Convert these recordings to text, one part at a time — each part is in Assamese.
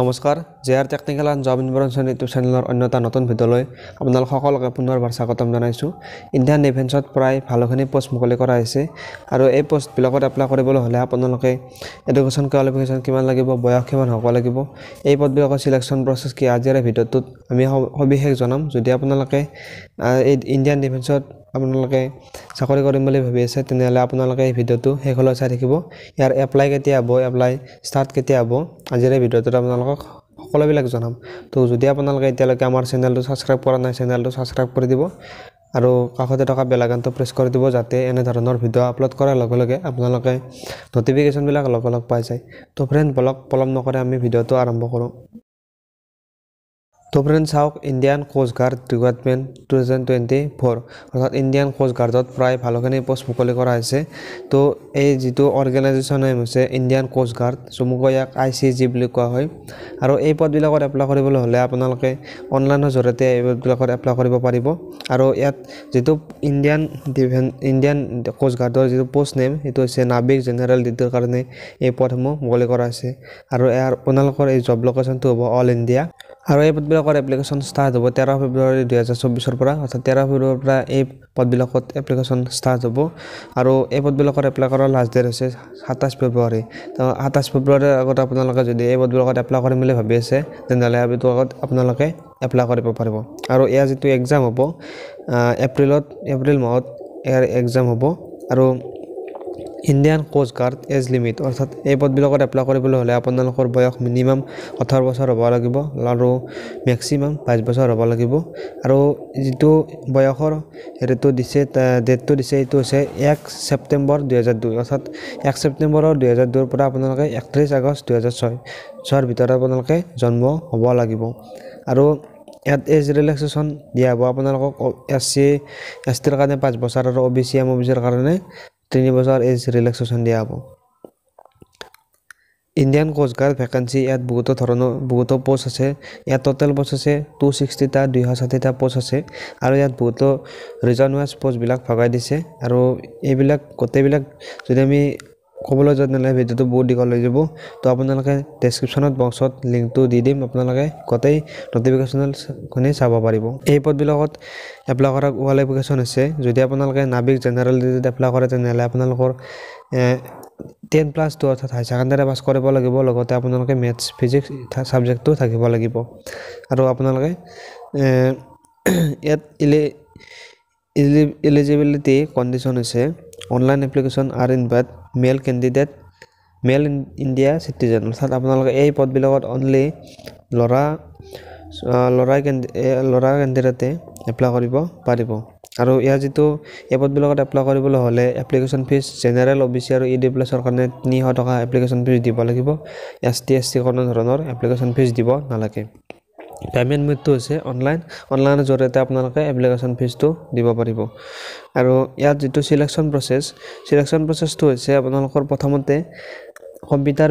নমস্কাৰ J R technical and job information YouTube চেনেলৰ অন্য এটা নতুন ভিডিঅ'লৈ আপোনালোক সকলোকে পুনৰবাৰ স্বাগতম জনাইছোঁ ইণ্ডিয়ান ডিফেন্সত প্ৰায় ভালেখিনি পোষ্ট মুকলি কৰা হৈছে আৰু এই পোষ্টবিলাকত এপ্লাই কৰিবলৈ হ'লে আপোনালোকে এডুকেশ্যন কোৱালিফিকেশ্যন কিমান লাগিব বয়স কিমান হ'ব লাগিব এই পদবিলাকৰ চিলেকশ্যন প্ৰচেছ কি আজিৰে ভিডিঅ'টোত আমি সবিশেষ জনাম যদি আপোনালোকে এই ইণ্ডিয়ান ডিফেন্সত আপোনালোকে চাকৰি কৰিম বুলি ভাবি আছে তেনেহ'লে আপোনালোকে এই ভিডিঅ'টো শেষলৈ চাই থাকিব ইয়াৰ এপ্লাই কেতিয়া হ'ব এপ্লাই ষ্টাৰ্ট কেতিয়া হ'ব আজিৰে ভিডিঅ'টোত আপোনালোকক সকলোবিলাক জনাম তো যদি আপোনালোকে এতিয়ালৈকে আমাৰ চেনেলটো ছাবস্ক্ৰাইব কৰা নাই চেনেলটো ছাবস্ক্ৰাইব কৰি দিব আৰু কাষতে থকা বেলাগানটো প্ৰেছ কৰি দিব যাতে এনেধৰণৰ ভিডিঅ' আপলোড কৰাৰ লগে লগে আপোনালোকে ন'টিফিকেশ্যনবিলাক লগে লগ পাই যায় তো ফ্ৰেণ্ড ব্লগ পলম নকৰে আমি ভিডিঅ'টো আৰম্ভ কৰোঁ ধুবৰণ চাওক Indian coast guard department two thousand twenty four অৰ্থাৎ ইণ্ডিয়ান কোষ্ট গাৰ্ডত প্ৰায় ভালেখিনি পোষ্ট মুকলি কৰা হৈছে তো এই যিটো অৰ্গেনাইজেশ্যন নেম হৈছে ইণ্ডিয়ান কোষ্ট গাৰ্ড চমুকৈ ইয়াক আই চি জি বুলি কোৱা হয় আৰু এই পদবিলাকত এপ্লাই কৰিবলৈ হ'লে আপোনালোকে অনলাইনৰ জৰিয়তে এই পদবিলাকত এপ্লাই কৰিব পাৰিব আৰু ইয়াত যিটো ইণ্ডিয়ান ডিফেন ইণ্ডিয়ান কোষ্ট গাৰ্ডৰ যিটো পোষ্ট নেম সেইটো হৈছে নাবিক জেনেৰেল ডিটোৰ কাৰণে এই পদসমূহ মুকলি কৰা হৈছে আৰু ইয়াৰ আপোনালোকৰ এই জব লোকেশ্যনটো হ'ব অল ইণ্ডিয়া আৰু এই পদবিলাকৰ এপ্লিকেশ্যন ষ্টাৰ্ট হ'ব তেৰ ফেব্ৰুৱাৰী দুহেজাৰ চৌবিছৰ পৰা অৰ্থাৎ তেৰ ফেব্ৰুৱাৰীৰ পৰা এই পদবিলাকত এপ্লিকেশ্যন ষ্টাৰ্ট হ'ব আৰু এই পদবিলাকৰ এপ্লাই কৰাৰ লাষ্ট ডেট হৈছে সাতাইছ ফেব্ৰুৱাৰী তো সাতাইছ ফেব্ৰুৱাৰীৰ আগত আপোনালোকে যদি এই পদবিলাকত এপ্লাই কৰিম বুলি ভাবি আছে তেনেহ'লে এইটো আগত আপোনালোকে এপ্লাই কৰিব পাৰিব আৰু ইয়াৰ যিটো এক্সাম হ'ব এপ্ৰিলত এপ্ৰিল মাহত ইয়াৰ এক্সাম হ'ব আৰু Indian coast guard age limit অৰ্থাৎ এই পদবিলাকত এপ্লাই কৰিবলৈ হ'লে আপোনালোকৰ বয়স মিনিমাম ওঠৰ বছৰ হ'ব লাগিব আৰু মেক্সিমাম বাইছ বছৰ হ'ব লাগিব আৰু যিটো বয়সৰ হেৰিটো দিছে ডেটটো দিছে সেইটো হৈছে এক ছেপ্টেম্বৰ দুহেজাৰ দুই অৰ্থাৎ এক ছেপ্টেম্বৰৰ দুহেজাৰ দুইৰ পৰা আপোনালোকে একত্ৰিছ আগষ্ট দুহেজাৰ ছয় ছয়ৰ ভিতৰত আপোনালোকে জন্ম হ'ব লাগিব আৰু ইয়াত এজ ৰিলেক্সেশ্যন দিয়া হ'ব আপোনালোকক এছ চি এছ টিৰ কাৰণে পাঁচ বছৰ আৰু O' B C O B' বি চিৰ কাৰণে তিনি বছৰ এজ ৰিলেক্সেশ্যন দিয়া হ'ব ইণ্ডিয়ান ক'ষ্ট গাৰ্ড ভেকেঞ্চি ইয়াত বহুতো ধৰণৰ বহুতো প'ষ্ট আছে ইয়াত ট'টেল প'ষ্ট আছে টু ছিক্সটিটা দুইশ ষাঠিটা প'ষ্ট আছে আৰু ইয়াত বহুতো ৰিজন ৱাইজ প'ষ্টবিলাক ভগাই দিছে আৰু এইবিলাক গোটেইবিলাক যদি আমি ক'বলৈ যোৱা তেনেহ'লে ভিডিঅ'টো বহুত দীঘল হৈ যাব তো আপোনালোকে ডেছক্ৰিপশ্যনত বক্সত লিংকটো দি দিম আপোনালোকে গোটেই ন'টিফিকেশ্যনখিনি চাব পাৰিব এই পদবিলাকত এপ্লাই কৰা ৱাল এপ্লিকেশ্যন আছে যদি আপোনালোকে নাবিক জেনেৰেল ডিগ্ৰীত এপ্লাই কৰে তেনেহ'লে আপোনালোকৰ টেন প্লাছ টু অৰ্থাৎ হাই ছেকেণ্ডেৰী পাছ কৰিব লাগিব লগতে আপোনালোকে মেথছ ফিজিক্স ছাবজেক্টটো থাকিব লাগিব আৰু আপোনালোকে ইয়াত ইলি ইলি ইলিজিবিলিটি কণ্ডিশ্যন হৈছে online application are invite male candidate male India citizen অৰ্থাৎ আপোনালোকে এই পদবিলাকত অনলি ল'ৰা ল'ৰা ল'ৰা কেণ্ডিডেটে এপ্লাই কৰিব পাৰিব আৰু ইয়াৰ যিটো এই পদবিলাকত এপ্লাই কৰিবলৈ হ'লে application fees general O' B C আৰু ই ডি প্লাছৰ কাৰণে তিনিশ টকা এপ্লিকেশ্যন ফিজ দিব লাগিব এছ টি এছ চি কোনো ধৰণৰ এপ্লিকেশ্যন ফিজ দিব নালাগে পেমেণ্ট মোডটো হৈছে অনলাইন অনলাইনৰ জৰিয়তে আপোনালোকে এপ্লিকেশ্যন ফিজটো দিব পাৰিব আৰু ইয়াত যিটো চিলেকশ্যন প্ৰচেছ চিলেকশ্যন প্ৰচেছটো হৈছে আপোনালোকৰ প্ৰথমতে কম্পিউটাৰ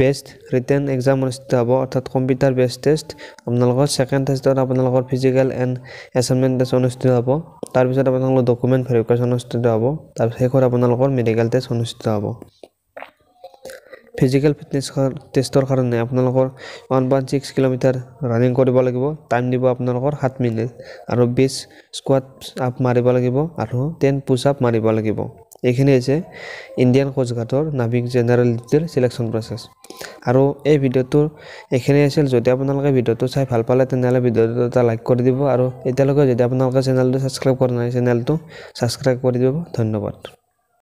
বেষ্ট ৰিটেন এক্সাম অনুষ্ঠিত হ'ব অৰ্থাৎ কম্পিউটাৰ বেষ্ট টেষ্ট আপোনালোকৰ ছেকেণ্ড টেষ্টত আপোনালোকৰ ফিজিকেল এণ্ড এছাইনমেণ্ট টেষ্ট অনুষ্ঠিত হ'ব তাৰপিছত আপোনালোকৰ ডকুমেণ্ট ভেৰিফিকেশ্যন অনুষ্ঠিত হ'ব তাৰ শেষত আপোনালোকৰ মেডিকেল টেষ্ট অনুষ্ঠিত হ'ব ফিজিকেল ফিটনেছ টেষ্টৰ কাৰণে আপোনালোকৰ one point six kilometre running কৰিব লাগিব টাইম দিব আপোনালোকৰ সাত মিনিট আৰু বিছ স্কোৱাড আপ মাৰিব লাগিব আৰু টেন পুছ আপ মাৰিব লাগিব এইখিনি হৈছে ইণ্ডিয়ান গাৰ্ডৰ নাভিক জেনেৰেল জেনেৰেলিটিৰ চিলেকশ্যন প্ৰচেছ আৰু এই ভিডিঅ'টোৰ এইখিনি আছিল যদি আপোনালোকে ভিডিঅ'টো চাই ভাল পালে তেনেহ'লে ভিডিঅ'টো এটা লাইক কৰি দিব আৰু এতিয়ালৈকে যদি আপোনালোকে চেনেলটো ছাবস্ক্ৰাইব কৰা নাই চেনেলটো ছাবস্ক্ৰাইব কৰি দিব ধন্যবাদ